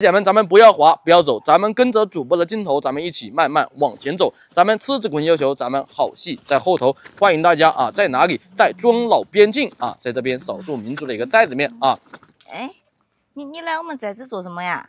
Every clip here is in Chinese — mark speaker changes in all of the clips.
Speaker 1: 姐们，咱们不要滑，不要走，咱们跟着主播的镜头，咱们一起慢慢往前走。咱们次子滚要求，咱们好戏在后头。欢迎大家啊，在哪里？在中老边境啊，在这边少数民族的一个寨子面啊。
Speaker 2: 哎，你你来我们寨子做什么呀？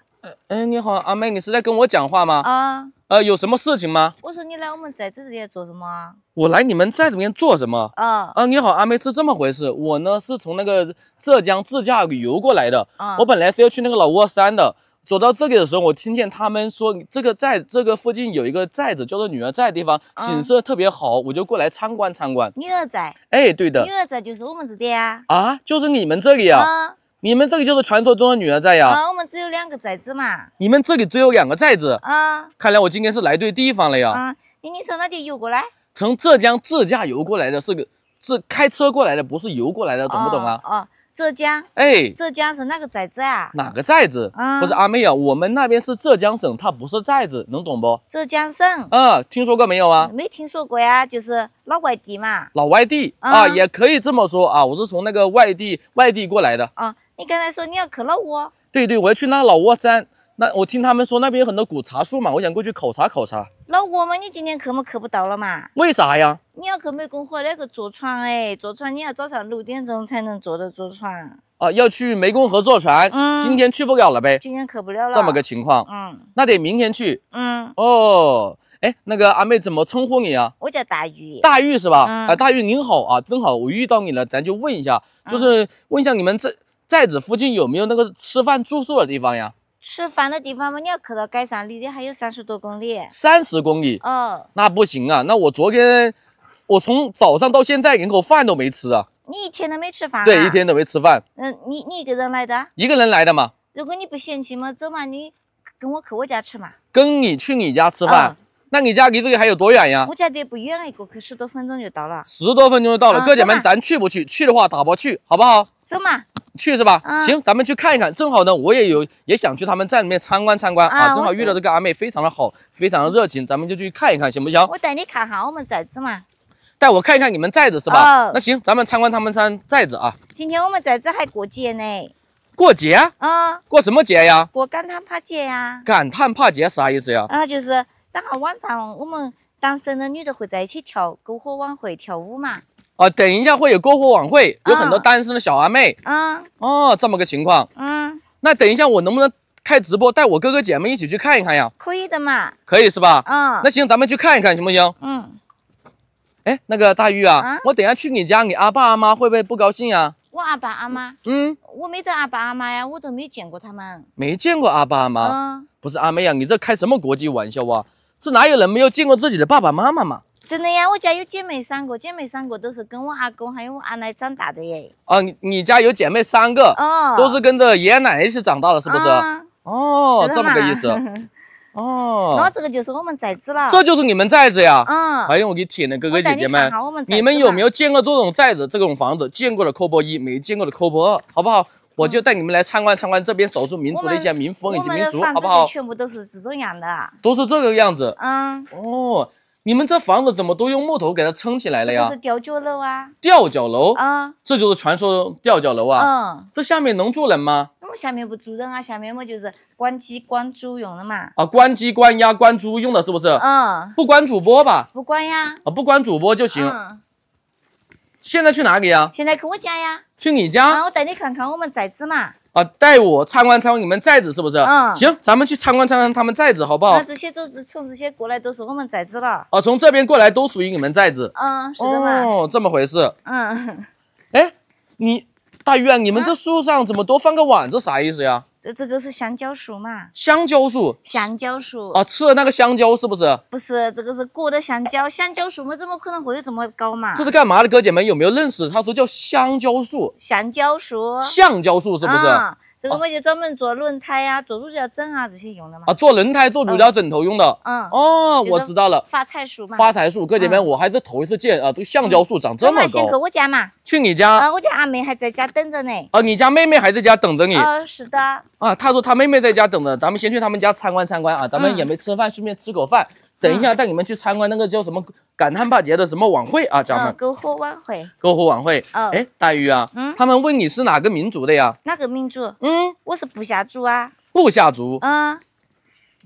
Speaker 1: 哎，你好，阿妹，你是在跟我讲话吗？啊。呃，有什么事情吗？
Speaker 2: 我说你来我们寨子这面做什么啊？
Speaker 1: 我来你们寨子面做什么？啊啊，你好，阿妹是这么回事，我呢是从那个浙江自驾旅游过来的。啊，我本来是要去那个老挝山的。走到这里的时候，我听见他们说，这个寨这个附近有一个寨子，叫做女儿寨的地方，景色特别好，我就过来参观参观。女
Speaker 2: 儿寨？哎，对的，女儿寨就是我们这里啊，
Speaker 1: 啊，就是你们这里啊，你们这里就是传说中的女儿寨呀。啊，
Speaker 2: 我们只有两个寨子嘛。
Speaker 1: 你们这里只有两个寨子？
Speaker 2: 啊，看
Speaker 1: 来我今天是来对地方了呀。
Speaker 2: 啊，你从哪里游过来？
Speaker 1: 从浙江自驾游过来的，是个是开车过来的，不是游过来的，懂不懂啊？啊。
Speaker 2: 浙江，哎，浙江省那个寨子啊，
Speaker 1: 哪个寨子？啊，不是阿妹啊，我们那边是浙江省，它不是寨子，能懂不？浙江省，啊，听说过没有啊？
Speaker 2: 没听说过呀，就是老外地嘛，
Speaker 1: 老外地啊，也可以这么说啊，我是从那个外地外地过来的
Speaker 2: 啊。你刚才说你要去老挝，
Speaker 1: 对对，我要去那老挝山，那我听他们说那边有很多古茶树嘛，我想过去考察考察。
Speaker 2: 老哥们你今天去嘛去不到了嘛？
Speaker 1: 为啥呀？
Speaker 2: 你要去湄公河，那个坐船哎，坐船你要早上六点钟才能坐得坐船。
Speaker 1: 啊，要去湄公河坐船，今天去不了了呗？今
Speaker 2: 天去不了了，这么个情况。嗯，
Speaker 1: 那得明天去。嗯。哦，哎，那个阿妹怎么称呼你啊？我
Speaker 2: 叫大玉。大玉是吧？啊，大玉
Speaker 1: 您好啊，正好我遇到你了，咱就问一下，就是问一下你们这寨子附近有没有那个吃饭住宿的地方呀？
Speaker 2: 吃饭的地方嘛，你要去到街上，离你还有三十多公里。
Speaker 1: 三十公里，嗯，那不行啊。那我昨天，我从早上到现在连口饭都没吃啊。
Speaker 2: 你一天都没吃饭。对，一天都没吃饭。嗯，你你一个人来的？
Speaker 1: 一个人来的嘛。
Speaker 2: 如果你不嫌弃嘛，走嘛，你跟我去我家吃嘛。
Speaker 1: 跟你去你家吃饭？那你家离这里还有多远呀？我
Speaker 2: 家离不远啊，过去十多分钟就到了。十
Speaker 1: 多分钟就到了。哥姐们，咱去不去？去的话打包去，好不好？走嘛。去是吧？行，咱们去看一看。正好呢，我也有也想去他们寨里面参观参观啊。正好遇到这个阿妹，非常的好，非常的热情。咱们就去看一看，行不行？我
Speaker 2: 带你看哈我们寨子嘛。
Speaker 1: 带我看一看你们寨子是吧？那行，咱们参观他们山寨子啊。
Speaker 2: 今天我们寨子还过节呢。过节？嗯。
Speaker 1: 过什么节呀？
Speaker 2: 过感叹帕节呀。
Speaker 1: 感叹帕节啥意思呀？
Speaker 2: 啊，就是等下晚上我们单身的女的会在一起跳篝火晚会跳舞嘛。
Speaker 1: 啊，等一下会有篝火晚会，有很多单身的小阿妹。嗯，哦，这么个情况。嗯，那等一下我能不能开直播带我哥哥姐妹一起去看一看呀？
Speaker 2: 可以的嘛。
Speaker 1: 可以是吧？嗯，那行，咱们去看一看，行不行？嗯。哎，那个大玉啊，我等下去你家，你阿爸阿妈会不会不高兴呀？
Speaker 2: 我阿爸阿妈？嗯，我没得阿爸阿妈呀，我都没见过他们。
Speaker 1: 没见过阿爸阿妈？嗯，不是阿妹呀，你这开什么国际玩笑啊？是哪有人没有见过自己的爸爸妈妈嘛？
Speaker 2: 真的呀，我家有姐妹三个，姐妹三个都是跟我阿公还有我阿奶长大的耶。
Speaker 1: 哦，你你家有姐妹三个，哦，都是跟着爷爷奶奶一起长大的是不是？
Speaker 2: 哦，
Speaker 1: 这么个意思。
Speaker 2: 哦，那这个就是我们寨子了。这就是你
Speaker 1: 们寨子呀？嗯。还有我给天的哥哥姐姐们，你们有没有见过这种寨子这种房子？见过的扣波一，没见过的扣波二，好不好？我就带你们来参观参观这边少数民族的一些民风以及民俗，好不好？全
Speaker 2: 部都是这种样的。
Speaker 1: 都是这个样子。嗯。哦。你们这房子怎么都用木头给它撑起来了呀？是
Speaker 2: 吊脚楼啊！
Speaker 1: 吊脚楼啊！这就是传说吊脚楼啊！嗯，这下面能住人吗？
Speaker 2: 么下面不住人啊，下面我就是关鸡、关猪用的嘛。
Speaker 1: 啊，关鸡、关鸭、关猪用的是不是？嗯，不关主播吧？
Speaker 2: 不关呀！
Speaker 1: 啊，不关主播就行。嗯。现在去哪里呀？现
Speaker 2: 在去我家呀？
Speaker 1: 去你家？啊，我
Speaker 2: 带你看看我们寨子嘛。
Speaker 1: 啊，带我参观参观你们寨子是不是？嗯，行，咱们去参观参观他们寨子好不好？这
Speaker 2: 些都从这些过来都是我们寨子了。
Speaker 1: 啊，从这边过来都属于你们寨子。
Speaker 2: 嗯，是的嘛。哦，这么回事。嗯。
Speaker 1: 哎，你大鱼啊，你们这树上怎么多放个碗？这啥意思呀？
Speaker 2: 这这个是香蕉树嘛？
Speaker 1: 香蕉树，香
Speaker 2: 蕉树啊！
Speaker 1: 吃的那个香蕉是不是？
Speaker 2: 不是，这个是果的香蕉。香蕉树，我们怎么可能会有这么高嘛？这是干
Speaker 1: 嘛的，哥姐们有没有认识？他说叫香蕉树，
Speaker 2: 香蕉树，橡胶树是不是？这个我们就专门做轮胎呀，做乳胶枕啊这些用的
Speaker 1: 嘛。啊，做轮胎、做乳胶枕头用的。嗯。哦，我知道了。发
Speaker 2: 财树嘛。发财树，哥姐们，
Speaker 1: 我还是头一次见啊，这个橡胶树长这么高。走先去我
Speaker 2: 家嘛。去你家啊！我家阿妹还在家等着呢。
Speaker 1: 哦，你家妹妹还在家等着你。哦，是的。啊，她说她妹妹在家等着，咱们先去他们家参观参观啊。咱们也没吃饭，顺便吃口饭。等一下带你们去参观那个叫什么“感叹帕节”的什么晚会啊，家人们。篝
Speaker 2: 火晚会。
Speaker 1: 篝火晚会。哦，哎，大鱼啊，嗯，他们问你是哪个民族的呀？
Speaker 2: 哪个民族？嗯，我是部下族啊。
Speaker 1: 部下族。嗯。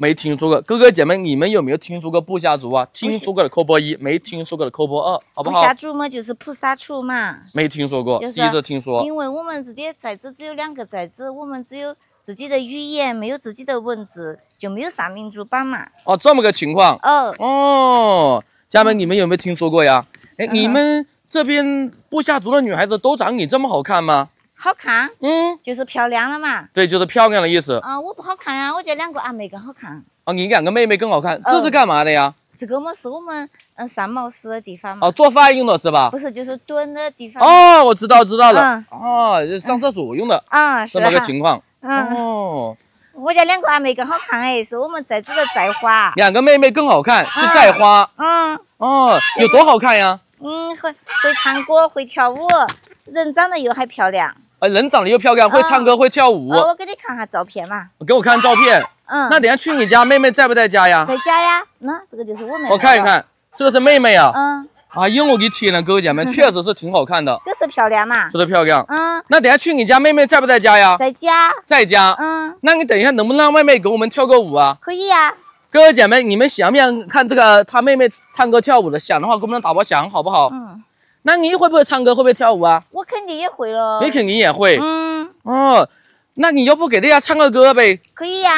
Speaker 1: 没听说过，哥哥姐妹，你们有没有听说过布下族啊？听说过的扣波一，没听说过的扣波二，好不好？布下
Speaker 2: 族嘛，就是普沙族嘛，
Speaker 1: 没听说过，第一次听说。因为
Speaker 2: 我们这边寨子只有两个寨子，我们只有自己的语言，没有自己的文字，就没有上民族版嘛。
Speaker 1: 哦，这么个情况。哦。哦，家人们，你们有没有听说过呀？哎，你们这边布下族的女孩子都长你这么好看吗？
Speaker 2: 好看，嗯，就是漂亮了嘛。
Speaker 1: 对，就是漂亮的意思。
Speaker 2: 啊，我不好看呀，我觉得两个阿妹更好看。
Speaker 1: 哦，你两个妹妹更好看，这是干嘛的呀？
Speaker 2: 这个么是我们嗯上茅厕的地方嘛。哦，做
Speaker 1: 饭用的是吧？不是，
Speaker 2: 就是蹲的地方。哦，我知道，知道了。
Speaker 1: 哦，上厕所用的。
Speaker 2: 啊，是这个情况。
Speaker 1: 嗯哦，
Speaker 2: 我家两个阿妹更好看哎，是我们寨子的寨花。
Speaker 1: 两个妹妹更好看，是寨花。嗯。哦，有多好看呀？
Speaker 2: 嗯，会会唱歌，会跳舞，人长得又还漂亮。
Speaker 1: 人长得又漂亮，会唱歌，会跳舞。我
Speaker 2: 给你看下照片嘛。
Speaker 1: 给我看照片。嗯。那等下去你家妹妹在不在家呀？在
Speaker 2: 家呀。那这个就是我们。我看一看，
Speaker 1: 这个是妹妹呀。嗯。啊，因为我给贴了，哥哥姐妹确实是挺好看的。
Speaker 2: 就 是漂亮嘛。都是漂亮。嗯。
Speaker 1: 那等下去你家妹妹在不在家呀？在
Speaker 2: 家。在家。嗯。
Speaker 1: 那你等一下能不能让妹妹给我们跳个舞啊？可以呀。哥哥姐妹，你们想不想看这个她妹妹唱歌跳舞的？想的话给我们打包想好不好？嗯。那你会不会唱歌？会不会跳舞啊？
Speaker 2: 我肯定也会了。你肯定也会。嗯
Speaker 1: 哦，那你要不给大家唱个歌呗？可以呀，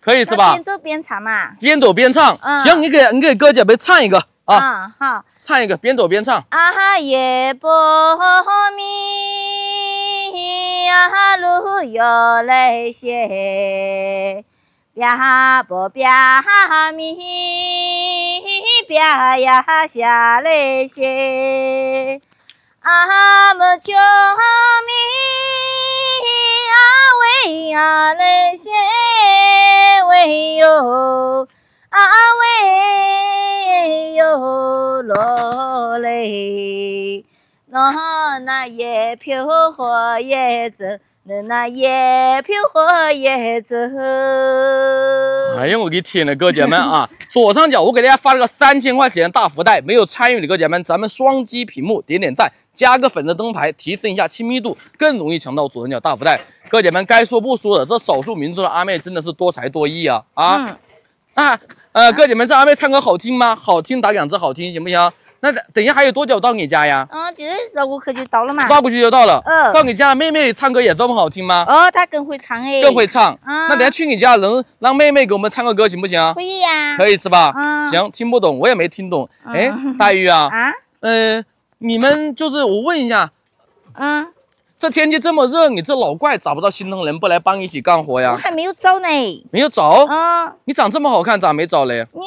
Speaker 1: 可以是吧？边
Speaker 2: 走边唱嘛。边走边唱，行，你给
Speaker 1: 你给哥姐们唱一个啊。嗯，好。唱一个边走边唱。
Speaker 2: 啊哈，耶波明啊哈，路哟来些。白波白咪，白呀下雷些，阿木秋咪，阿喂阿雷些喂哟，阿喂哟罗嘞，那那叶飘花叶子。那一片火叶子。
Speaker 1: 哎呀，我给天了，哥姐妹们啊，左上角我给大家发了个三千块钱大福袋，没有参与的哥姐妹们，咱们双击屏幕点点赞，加个粉丝灯牌，提升一下亲密度，更容易抢到左上角大福袋。哥姐妹们，该说不说的，这少数民族的阿妹真的是多才多艺啊啊啊！呃，哥姐妹们，这阿妹唱歌好听吗？好听，打两字，好听，行不行？那等一下还有多久到你家呀？
Speaker 2: 嗯，就是绕过去就到了嘛。绕过去就到了。嗯。到你
Speaker 1: 家，妹妹唱歌也这么好听吗？哦，她
Speaker 2: 更会唱哎。更会唱。那等下去
Speaker 1: 你家能让妹妹给我们唱个歌行不行啊？可
Speaker 2: 以呀。可以是吧？嗯。行，
Speaker 1: 听不懂，我也没听懂。哎，大玉啊。啊。嗯，你们就是我问一下。嗯。这天气这么热，你这老怪找不到心疼人不来帮一起干活呀？我还没有找呢。没有找？嗯。你长这么好看，咋没找嘞？
Speaker 2: 你。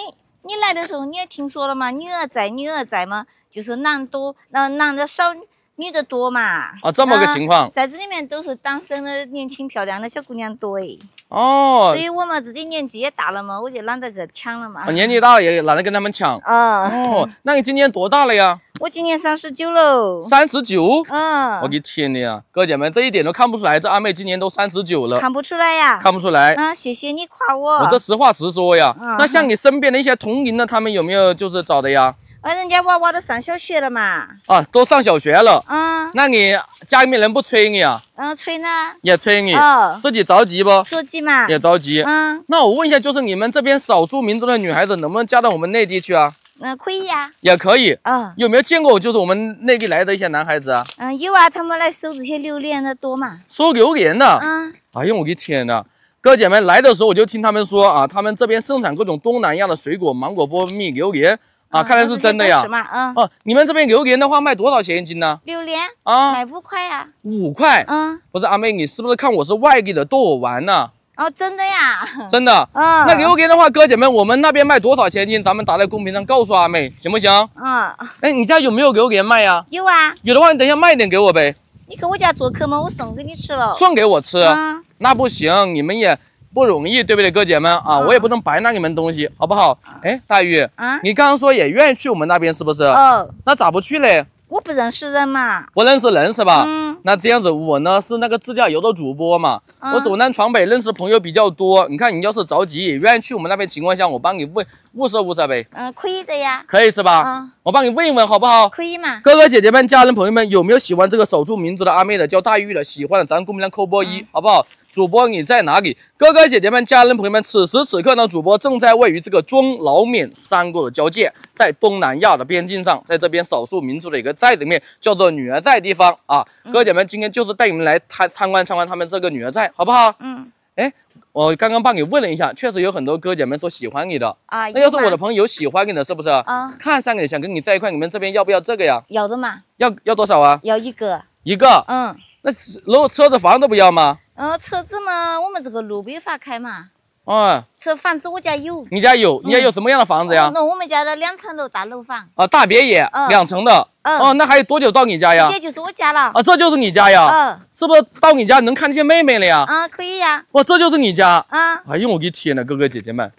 Speaker 2: 你来的时候你也听说了嘛，女儿在女儿在嘛，就是男多，男男的少，女的多嘛。啊，这么个情况。在这里面都是单身的年轻漂亮的小姑娘多哎。
Speaker 1: 哦。所以
Speaker 2: 我们自己年纪也大了嘛，我就懒得去抢了嘛。年纪大
Speaker 1: 了也懒得跟他们抢。啊。哦，那你今年多大了呀？
Speaker 2: 我今年三十九喽。
Speaker 1: 三十九，嗯，我的天呐，哥姐们，这一点都看不出来，这阿妹今年都三十九了，看
Speaker 2: 不出来呀，看
Speaker 1: 不出来。嗯，
Speaker 2: 谢谢你夸我，我这实
Speaker 1: 话实说呀。嗯，那像你身边的一些同龄的，他们有没有就是找的呀？
Speaker 2: 啊，人家娃娃都上小学了嘛。
Speaker 1: 啊，都上小学了。嗯，那你家里面人不催你啊？嗯，催呢。也催你，自己着急不？
Speaker 2: 着急嘛。也着急。嗯，
Speaker 1: 那我问一下，就是你们这边少数民族的女孩子，能不能嫁到我们内地去啊？
Speaker 2: 嗯，可以呀，也可以啊。
Speaker 1: 有没有见过就是我们内地来的一些男孩子啊。
Speaker 2: 嗯，有啊，他们来收这些榴莲的多嘛？
Speaker 1: 收榴莲的。嗯。哎呦，我的天哪！哥姐们来的时候，我就听他们说啊，他们这边生产各种东南亚的水果，芒果、菠蜜、榴莲啊，看来是真的呀。是嘛？嗯。哦，你们这边榴莲的话，卖多少钱一斤呢？
Speaker 2: 榴莲啊，卖五块呀。五
Speaker 1: 块。嗯。不是，阿妹，你是不是看我是外地的逗我玩呢？
Speaker 2: 哦，真的呀，真的啊。那榴
Speaker 1: 莲的话，哥姐们，我们那边卖多少钱一斤？咱们打在公屏上告诉阿妹，行不行？嗯。哎，你家有没有榴莲卖呀？有啊。有的话，你等下卖点给我呗。
Speaker 2: 你去我家做客嘛，我送给你吃了。送
Speaker 1: 给我吃？嗯。那不行，你们也不容易，对不对，哥姐们啊？我也不能白拿你们东西，好不好？哎，大玉，啊，你刚刚说也愿意去我们那边，是不是？嗯。那咋不去嘞？
Speaker 2: 我不认识人嘛，
Speaker 1: 不认识人是吧？嗯，那这样子，我呢是那个自驾游的主播嘛，我走南闯北，认识朋友比较多。你看，你要是着急，愿意去我们那边情况下，我帮你问物色物色呗。
Speaker 2: 嗯，可以的呀，可以是吧？嗯，
Speaker 1: 我帮你问一问好不好？可以嘛？哥哥姐姐们、家人朋友们，有没有喜欢这个少数民族的阿妹的？叫大玉的，喜欢的，咱公屏上扣波一，好不好？主播你在哪里？哥哥姐姐们、家人朋友们，此时此刻呢，主播正在位于这个中老缅三国的交界，在东南亚的边境上，在这边少数民族的一个寨子里面，叫做女儿寨地方啊。哥姐们，今天就是带你们来参参观参观他们这个女儿寨，好不好？嗯。哎，我刚刚帮你问了一下，确实有很多哥姐们说喜欢你的啊。那要是我的朋友喜欢你的，是不是？啊。看上你，想跟你在一块，你们这边要不要这个呀？要的嘛。要要多少啊？
Speaker 2: 要一个。一个。嗯。
Speaker 1: 那楼、车子、房都不要吗？
Speaker 2: 呃，车子嘛，我们这个路没法开嘛。哦，车房子我家有。你
Speaker 1: 家有？你家有什么样的房子呀？
Speaker 2: 那我们家的两层楼大楼房。
Speaker 1: 啊，大别野，两层的。哦，那还有多久到你家呀？这
Speaker 2: 就是我家了。啊，这就是你家呀？嗯。
Speaker 1: 是不是到你家能看见妹妹了呀？啊，
Speaker 2: 可以呀。哇，这就是你家。啊。哎
Speaker 1: 呦，我的天哪，哥哥姐姐们。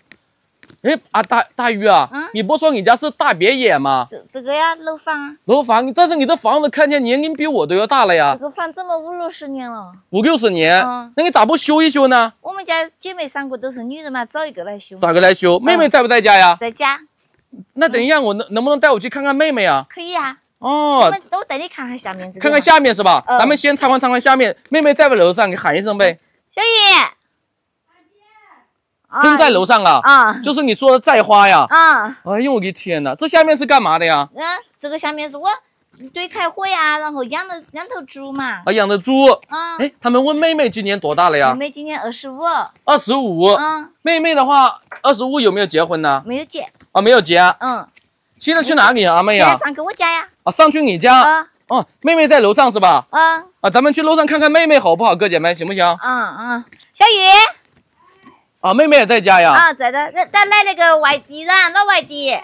Speaker 1: 哎啊，大大鱼啊，你不说你家是大别野吗？
Speaker 2: 这这个呀，楼房啊，
Speaker 1: 楼房。但是你的房子看起来年龄比我都要大了呀。这个
Speaker 2: 房怎么五六十年了？
Speaker 1: 五六十年，那你咋不修一修呢？
Speaker 2: 我们家姐妹三个都是女人嘛，找一个来修。咋个来修？妹妹在不在家呀？在家。
Speaker 1: 那等一下，我能能不能带我去看看妹妹啊？可以啊。哦，我们
Speaker 2: 都带你看看下面。看看下面是吧？咱们先
Speaker 1: 参观参观下面。妹妹在不楼上？你喊一声呗。
Speaker 2: 小姨。真在楼上啊！啊，就
Speaker 1: 是你说的栽花呀！啊！哎呦，我的天哪！这下面是干嘛的呀？
Speaker 2: 嗯，这个下面是我堆柴火呀，然后养了两头猪嘛。
Speaker 1: 啊，养的猪。嗯。哎，他们问妹妹今年多大了呀？妹
Speaker 2: 妹今年二十五。
Speaker 1: 二十五。嗯。妹妹的话，二十五有没有结婚呢？没有结。啊，没有结。嗯。现在去哪里啊，妹呀？上给我家呀。啊，上去你家。啊。哦，妹妹在楼上是吧？嗯。啊，咱们去楼上看看妹妹好不好，哥姐们行不行？
Speaker 2: 嗯嗯。小雨。
Speaker 1: 啊，妹妹也在家呀！啊，
Speaker 2: 在的。那在卖那个外地人，老外地，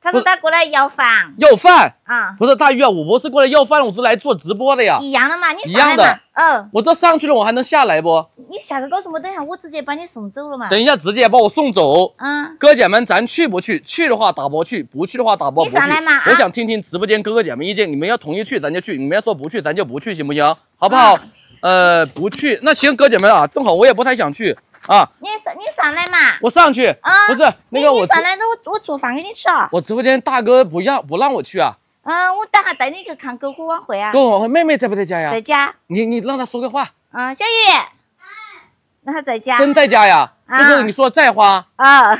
Speaker 2: 他说他过来要饭。要饭？啊，不
Speaker 1: 是大鱼啊，我不是过来要饭了，我是来做直播的呀。一样的嘛，你一样的嗯，我这上去了，我还能下来不？
Speaker 2: 你下来搞什么？等一下，我直接把你送走了嘛。等一
Speaker 1: 下，直接把我送走。嗯。哥姐们，咱去不去？去的话打包去；不去的话打包不去。你上来嘛！啊。我想听听直播间哥哥姐们意见，你们要同意去咱就去，你们要说不去咱就不去，行不行？好不好？呃，不去，那行，哥姐们啊，正好我也不太想去。啊，
Speaker 2: 你上你上来嘛，我上去。啊、不是那个我上来，那我我做饭给你吃哦。
Speaker 1: 我直播间大哥不让不让我去啊。
Speaker 2: 嗯，我等下带你去看篝火晚会啊。篝火晚
Speaker 1: 会，妹妹在不在家呀？在家。你你让他说个话。
Speaker 2: 嗯，小雨。哎。那他在家。真在家呀？啊。就是你
Speaker 1: 说在话。啊。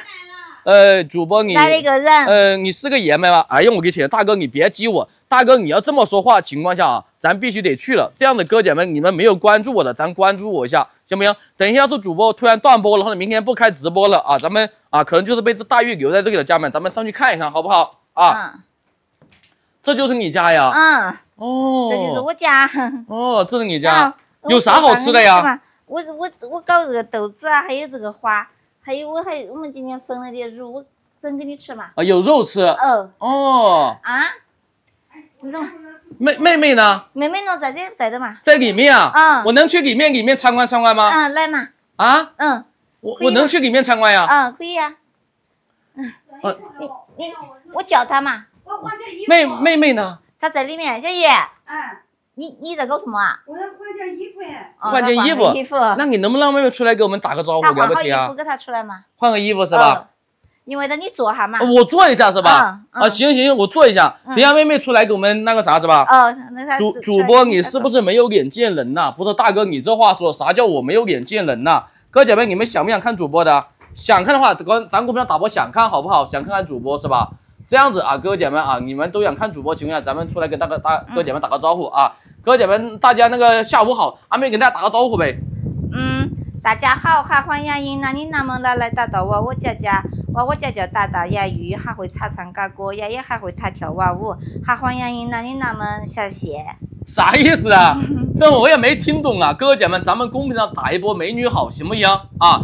Speaker 1: 呃，主播你来了一个人。呃，你是个爷们吗？哎呀，我的你大哥你别激我，大哥你要这么说话情况下啊，咱必须得去了。这样的哥姐们，你们没有关注我的，咱关注我一下。行不行？等一下，要是主播突然断播了，或者明天不开直播了啊，咱们啊，可能就是被这大玉留在这里的家人们，咱们上去看一看好不好？啊，这就是你家呀？
Speaker 2: 嗯，哦，这就是我家。哦，
Speaker 1: 这是你家？有啥好吃的呀？
Speaker 2: 我我我搞这个豆子啊，还有这个花，还有我还我们今天分了点肉，我整给你吃嘛？
Speaker 1: 啊，有肉吃？哦，哦，
Speaker 2: 啊？你怎么？
Speaker 1: 妹妹妹呢？
Speaker 2: 妹妹呢？在这，在这嘛。
Speaker 1: 在里面啊。嗯。我能去里面里面参观参观吗？嗯，来嘛。啊？嗯。我我能去里面参观呀？
Speaker 2: 嗯，可以呀。嗯。你你我叫她嘛。
Speaker 1: 妹妹妹
Speaker 2: 呢？她在里面。小姨。嗯。你你在搞什么啊？我要换件衣服哎，换件衣服。那
Speaker 1: 你能不能让妹妹出来给我们打个招呼，聊个天啊？换衣服给她出来嘛。换个衣服是吧？
Speaker 2: 因为等你坐下嘛，我
Speaker 1: 坐一下是吧？啊，行行行，我坐一下。等下妹妹出来给我们那个啥是吧？哦，
Speaker 2: 那啥，主主
Speaker 1: 播你是不是没有脸见人呐？不是大哥，你这话说啥叫我没有脸见人呐？哥姐妹你们想不想看主播的？想看的话，咱咱股票打波想看好不好？想看看主播是吧？这样子啊，哥姐们啊，你们都想看主播情况下，咱们出来跟大哥大哥姐们打个招呼啊！哥姐们，大家那个下午好，阿妹给大家打个招呼呗。
Speaker 2: 嗯。大家好，还欢迎英，南的哪门拿来打到我？我姐姐，我我姐姐大大英语，还会唱唱歌歌，爷爷还会弹跳蛙舞，还欢迎英，南的哪门想谢。啥意思啊？
Speaker 1: 这我也没听懂啊！哥哥姐们，咱们公屏上打一波美女好，行不行？啊，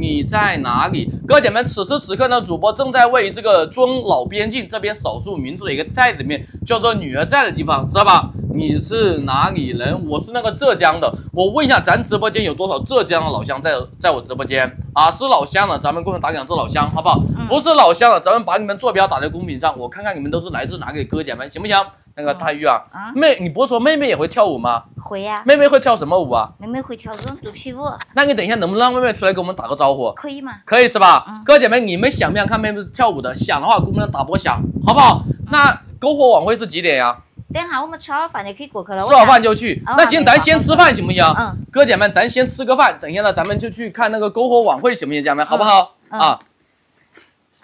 Speaker 1: 你在哪里？哥哥姐们，此时此刻呢，主播正在位于这个中老边境这边少数民族的一个寨子里面，叫做女儿寨的地方，知道吧？你是哪里人？我是那个浙江的。我问一下，咱直播间有多少浙江的老乡在在我直播间？啊，是老乡的，咱们共同打两字老乡，好不好？不是老乡的，咱们把你们坐标打在公屏上，我看看你们都是来自哪里，哥哥姐们，行不行？那个大玉啊，妹，你不是说妹妹也会跳舞吗？会呀，妹妹会跳什么舞啊？
Speaker 2: 妹妹会跳种肚皮舞。
Speaker 1: 那你等一下能不能让妹妹出来给我们打个招呼？可以吗？可以是吧？哥姐们，你们想不想看妹妹跳舞的？想的话给我们打波响，好不好？那篝火晚会是几点呀？
Speaker 2: 等下我们吃好饭就可以过去了。吃好饭就去。那行，咱
Speaker 1: 先吃饭行不行？嗯。哥姐们，咱先吃个饭，等一下呢咱们就去看那个篝火晚会行不行？家们，好不好？啊。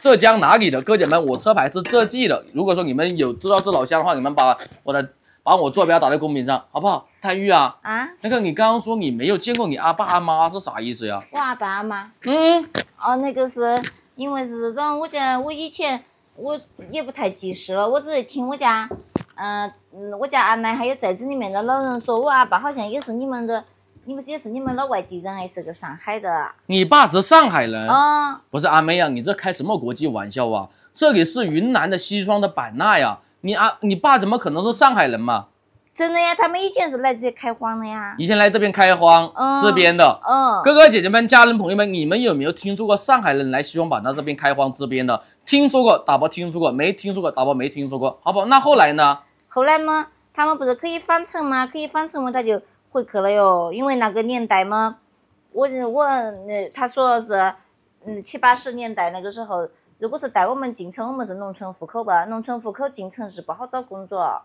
Speaker 1: 浙江哪里的哥姐们？我车牌是浙 G 的。如果说你们有知道是老乡的话，你们把我的把我坐标打在公屏上，好不好？探玉啊啊，那个你刚刚说你没有见过你阿爸阿妈是啥意思呀？
Speaker 2: 我阿爸阿妈，嗯，哦，那个是因为是这种，我家我以前我也不太记事了，我只是听我家，嗯嗯，我家阿奶还有寨子里面的老人说，我阿爸好像也是你们的。你们也是你们老外地人还是个上海的？
Speaker 1: 你爸是上海人啊！不是阿妹呀，你这开什么国际玩笑啊？这里是云南的西双的版纳呀，你啊，你爸怎么可能是上海人嘛？
Speaker 2: 真的呀，他们以前是来这边开荒的呀。以
Speaker 1: 前来这边开荒，这边的，嗯。哥哥姐姐们、家人朋友们，你们有没有听说过上海人来西双版纳这边开荒这边的？听说过，打包听说过？没听说过，打包没听说过？好不好？那后来呢？
Speaker 2: 后来嘛，他们不是可以返程吗？可以返程嘛，他就。回去了哟，因为那个年代嘛，我我那他说是，嗯七八十年代那个时候，如果是带我们进城，我们是农村户口吧，农村户口进城市不好找工作。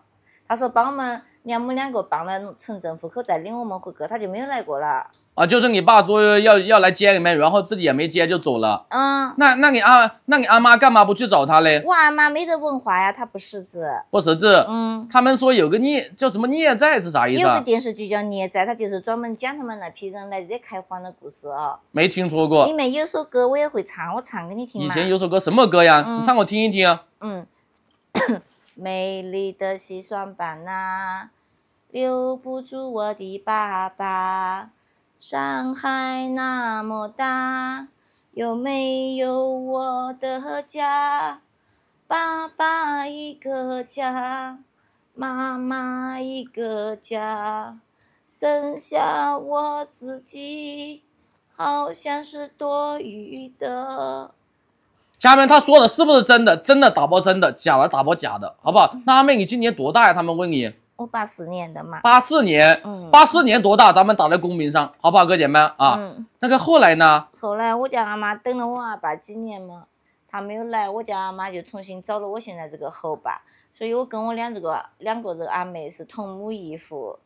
Speaker 2: 他说帮我们娘母两个办了城镇户口，再领我们回去，他就没有来过了。
Speaker 1: 啊，就是你爸说要要来接你们，然后自己也没接就走了。嗯，那那你阿那你阿妈干嘛不去找他嘞？我
Speaker 2: 阿妈没得文化呀，她不识字。不识字，嗯。
Speaker 1: 他们说有个孽叫什么孽债是啥意思？有个电
Speaker 2: 视剧叫孽债，它就是专门讲他们那批人来这开荒的故事哦。
Speaker 1: 没听说过。里
Speaker 2: 面有首歌我也会唱，我唱给你听以前有
Speaker 1: 首歌什么歌呀？你唱我听一听。
Speaker 2: 嗯，美丽的西双版纳，留不住我的爸爸。上海那么大，有没有我的家？爸爸一个家，妈妈一个家，剩下我自己，好像是多余的。
Speaker 1: 家人们，他说的是不是真的？真的打包真的，假的打包假的，好不好？阿妹，你今年多大呀？他们问你。
Speaker 2: 八四年的嘛，八
Speaker 1: 四年，嗯，八四年多大？咱们打在公屏上，好不好，哥姐们啊？嗯，那个后来呢？
Speaker 2: 后来我家阿妈等了我阿爸几年嘛，他没有来，我家阿妈就重新找了我现在这个后爸，所以我跟我俩这个两个这阿妹是同母异父。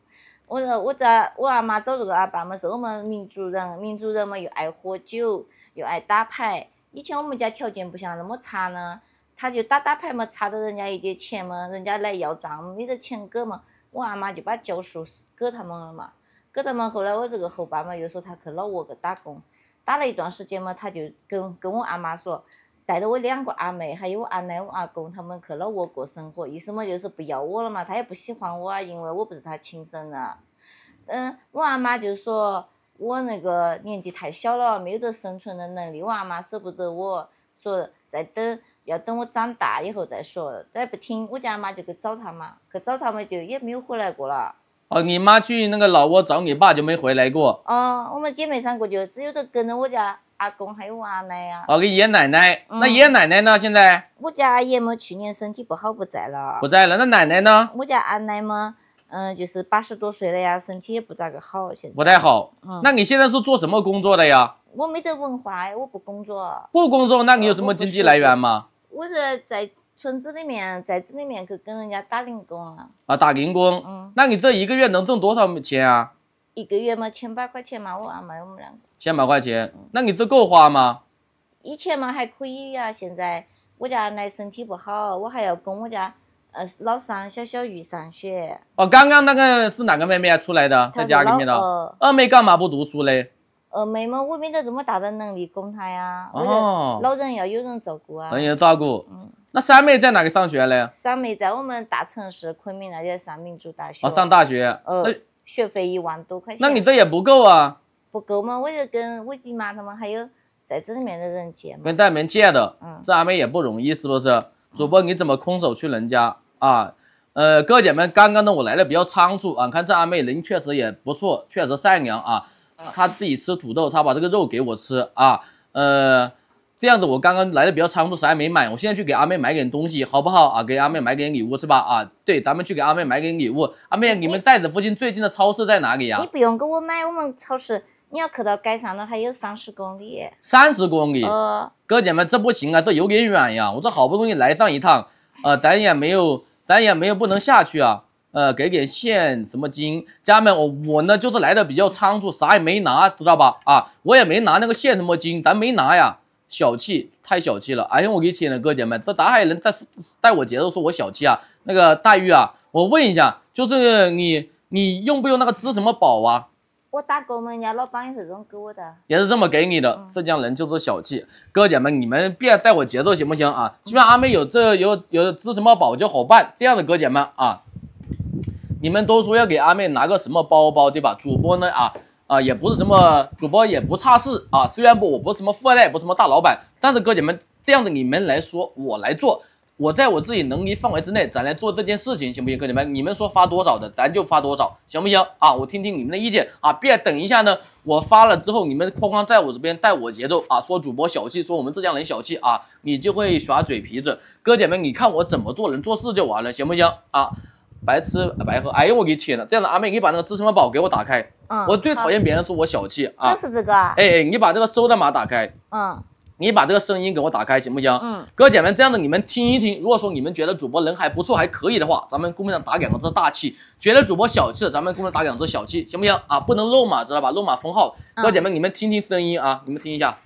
Speaker 2: 我说我在我阿妈找这个阿爸嘛是我们民族人，民族人嘛又爱喝酒，又爱打牌，以前我们家条件不像那么差呢。他就打打牌嘛，差着人家一点钱嘛，人家来要账，没得钱给嘛。我阿妈就把教书给他们了嘛，给他们。后来我这个后爸嘛又说他去老挝去打工，打了一段时间嘛，他就跟跟我阿妈说，带着我两个阿妹，还有我阿奶、我阿公他们去老挝过生活，意思嘛就是不要我了嘛，他也不喜欢我，啊，因为我不是他亲生的。嗯，我阿妈就说我那个年纪太小了，没有得生存的能力，我阿妈舍不得我，说在等。要等我长大以后再说，再不听，我家妈就去找他嘛，去找他嘛就也没有回来过了。
Speaker 1: 哦，你妈去那个老挝找你爸就没回来过。
Speaker 2: 哦，我们姐妹三个就只有都跟着我家阿公还有阿奶呀。
Speaker 1: 哦，跟爷爷奶奶，那爷爷奶奶呢？现在？
Speaker 2: 我家爷嘛，去年身体不好不在了。不
Speaker 1: 在了，那奶奶呢？
Speaker 2: 我家阿奶嘛。嗯，就是八十多岁了呀，身体也不咋个好，现在不
Speaker 1: 太好。嗯，那你现在是做什么工作的呀？
Speaker 2: 我没得文化，我不工作。
Speaker 1: 不工作，那你有什么经济来源吗？
Speaker 2: 我是在村子里面，在这里面去跟人家打零工啊。
Speaker 1: 啊，打零工，嗯，那你这一个月能挣多少钱啊？
Speaker 2: 一个月嘛，千把块钱嘛，我阿妈我们两个。
Speaker 1: 千把块钱，那你这够花吗？
Speaker 2: 以前嘛还可以呀，现在我家奶身体不好，我还要供我家呃老三小小玉上学。
Speaker 1: 哦，刚刚那个是哪个妹妹出来的？在家里面的。二妹干嘛不读书嘞？
Speaker 2: 二妹嘛，我没得这么大的能力供她呀。哦，老人要有人照顾啊。人
Speaker 1: 要照顾。嗯。那三妹在哪个上学嘞？
Speaker 2: 三妹在我们大城市昆明那边上民族大学。哦，上大学。呃，学费一万多块钱。那你这也
Speaker 1: 不够啊。
Speaker 2: 不够嘛，我就跟我姨妈他们还有在这里面的人借嘛。
Speaker 1: 跟在面借的。嗯。这阿妹也不容易，是不是？主播你怎么空手去人家啊？呃，哥姐们，刚刚呢我来的比较仓促啊，看这阿妹人确实也不错，确实善良啊。他自己吃土豆，他把这个肉给我吃啊，呃，这样子我刚刚来的比较仓促，啥也没买，我现在去给阿妹买点东西，好不好啊？给阿妹买点礼物是吧？啊，对，咱们去给阿妹买点礼物。阿妹，你们寨子附近最近的超市在哪里啊？你不
Speaker 2: 用给我买，我们超市你要去到街上的还有三十公里。
Speaker 1: 三十公里？呃，哥姐们，这不行啊，这有点远呀。我这好不容易来上一趟，呃，咱也没有，咱也没有，不能下去啊。呃，给点现什么金，家人们，我我呢就是来的比较仓促，啥也没拿，知道吧？啊，我也没拿那个现什么金，咱没拿呀，小气，太小气了。哎呀，我给亲爱的哥姐们，这咋还能带带我节奏，说我小气啊？那个黛玉啊，我问一下，就是你你用不用那个支什么宝啊？
Speaker 2: 我打工们家老板也是这么给我的，
Speaker 1: 也是这么给你的。浙江人就是小气，哥姐们，你们别带我节奏行不行啊？既然阿妹有这有有支什么宝就好办，这样的哥姐们啊。你们都说要给阿妹拿个什么包包，对吧？主播呢啊啊也不是什么主播也不差事啊。虽然不我不是什么富二代，不是什么大老板，但是哥姐们这样的你们来说，我来做，我在我自己能力范围之内，咱来做这件事情行不行？哥姐们，你们说发多少的，咱就发多少，行不行啊？我听听你们的意见啊！别等一下呢，我发了之后，你们哐哐在我这边带我节奏啊，说主播小气，说我们浙江人小气啊，你就会耍嘴皮子。哥姐们，你看我怎么做人做事就完了，行不行啊？白吃白喝，哎呦我给天呐，这样的阿妹，你把那个支撑宝给我打开。嗯，我最讨厌别人说我小气啊。就是
Speaker 2: 这个。哎，
Speaker 1: 你把这个收的码打开。嗯。你把这个声音给我打开，行不行？嗯。哥姐们，这样子你们听一听，如果说你们觉得主播人还不错，还可以的话，咱们公屏上打两个字“大气”。觉得主播小气的，咱们公屏打两个字“小气”，行不行啊？不能漏码，知道吧？漏码封号。哥姐们，你们听听声音啊，你们听一下。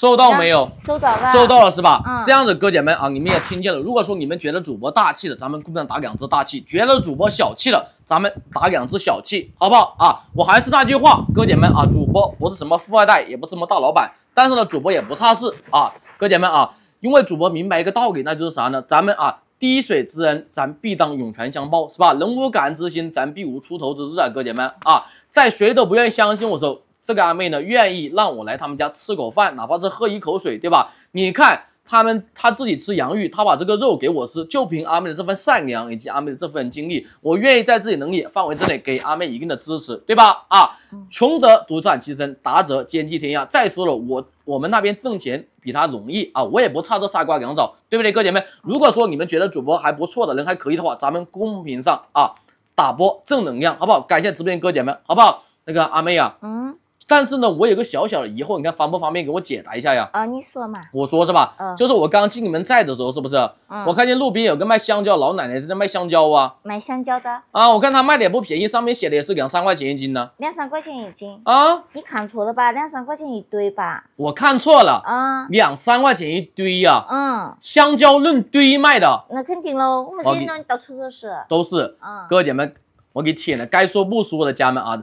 Speaker 1: 收到没有？收到了，收到了是吧？这样子哥姐们啊，你们也听见了。如果说你们觉得主播大气的，咱们鼓掌打两只大气；觉得主播小气的，咱们打两只小气，好不好啊？我还是那句话，哥姐们啊，主播不是什么富二代，也不是什么大老板，但是呢，主播也不差事啊。哥姐们啊，因为主播明白一个道理，那就是啥呢？咱们啊，滴水之恩，咱必当涌泉相报，是吧？人无感恩之心，咱必无出头之日啊。哥姐们啊，在谁都不愿意相信我时候。这个阿妹呢，愿意让我来他们家吃口饭，哪怕是喝一口水，对吧？你看他们他自己吃洋芋，他把这个肉给我吃，就凭阿妹的这份善良以及阿妹的这份经历，我愿意在自己能力范围之内给阿妹一定的支持，对吧？啊，穷则独善其身，达则兼济天下。再说了，我我们那边挣钱比他容易啊，我也不差这仨瓜两枣，对不对，哥姐们？如果说你们觉得主播还不错的人还可以的话，咱们公屏上啊打波正能量，好不好？感谢直播间哥姐们，好不好？那个阿妹啊，嗯。但是呢，我有个小小的疑惑，你看方不方便给我解答一下呀？
Speaker 2: 啊，你说嘛。
Speaker 1: 我说是吧？嗯。就是我刚进你们寨子的时候，是不是？嗯。我看见路边有个卖香蕉老奶奶在那卖香蕉啊。
Speaker 2: 卖香蕉的。
Speaker 1: 啊，我看她卖的也不便宜，上面写的也是两三块钱一斤呢。
Speaker 2: 两三块钱一斤。啊？你看错了吧？两三块钱一堆吧？
Speaker 1: 我看错了。啊。两三块钱一堆呀。嗯。香蕉论堆卖的。
Speaker 2: 那肯定喽，我们店呢，到处都是。都
Speaker 1: 是。啊。哥姐们，我给舔了，该说不说的，家们啊。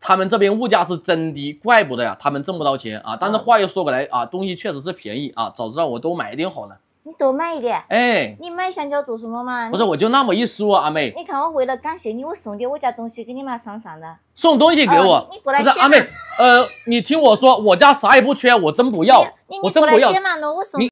Speaker 1: 他们这边物价是真低，怪不得呀，他们挣不到钱啊。但是话又说回来啊，东西确实是便宜啊。早知道我都买一点好了。
Speaker 2: 你多买一点，哎，你买香蕉做什么嘛？不是，
Speaker 1: 我就那么一说，阿妹。
Speaker 2: 你看我为了感谢你，我送点我家东西给你嘛，上尝的。
Speaker 1: 送东西给我，你过来。不是，阿妹，呃，你听我说，我家啥也不缺，我真不要，我真不要。你过来写